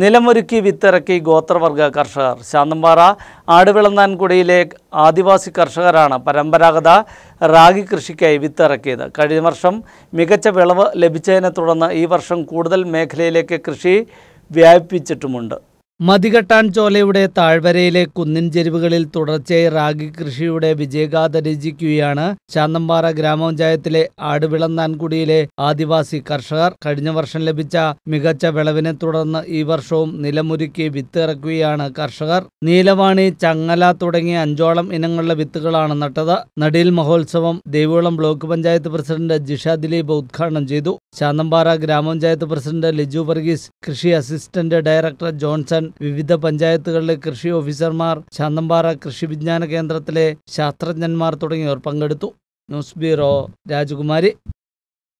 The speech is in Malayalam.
നിലമൊരുക്കി വിത്തിറക്കി ഗോത്രവർഗ കർഷകർ ശാന്തമ്പാറ ആടുവിളന്നാൻകുടിയിലെ ആദിവാസി കർഷകരാണ് പരമ്പരാഗത റാഗി കൃഷിക്കായി വിത്തിറക്കിയത് കഴിഞ്ഞ വർഷം മികച്ച വിളവ് ലഭിച്ചതിനെ തുടർന്ന് ഈ വർഷം കൂടുതൽ മേഖലയിലേക്ക് കൃഷി വ്യാപിപ്പിച്ചിട്ടുമുണ്ട് മതികെട്ടാൻ ചോലയുടെ താഴ്വരയിലെ കുന്നിൻ ചെരുവുകളിൽ തുടർച്ചയായി റാഗി കൃഷിയുടെ വിജയഗാഥ രചിക്കുകയാണ് ശാന്തമ്പാറ ഗ്രാമപഞ്ചായത്തിലെ ആടുവിളന്നാൻകുടിയിലെ ആദിവാസി കർഷകർ കഴിഞ്ഞ വർഷം ലഭിച്ച മികച്ച വിളവിനെ തുടർന്ന് ഈ വർഷവും നിലമുരുക്കി വിത്തിറക്കുകയാണ് കർഷകർ നീലവാണി ചങ്ങല തുടങ്ങിയ അഞ്ചോളം ഇനങ്ങളിലെ വിത്തുകളാണ് നട്ടത് നടീൽ മഹോത്സവം ദേവികുളം ബ്ലോക്ക് പഞ്ചായത്ത് പ്രസിഡന്റ് ജിഷ ദിലീപ് ഉദ്ഘാടനം ചെയ്തു ശാന്തമ്പാറ ഗ്രാമപഞ്ചായത്ത് പ്രസിഡന്റ് ലിജു വർഗീസ് കൃഷി അസിസ്റ്റന്റ് ഡയറക്ടർ ജോൺസൺ വിവിധ പഞ്ചായത്തുകളിലെ കൃഷി ഓഫീസർമാർ ശാന്തമ്പാറ കൃഷി വിജ്ഞാന കേന്ദ്രത്തിലെ ശാസ്ത്രജ്ഞന്മാർ തുടങ്ങിയവർ പങ്കെടുത്തു ന്യൂസ് ബ്യൂറോ രാജകുമാരി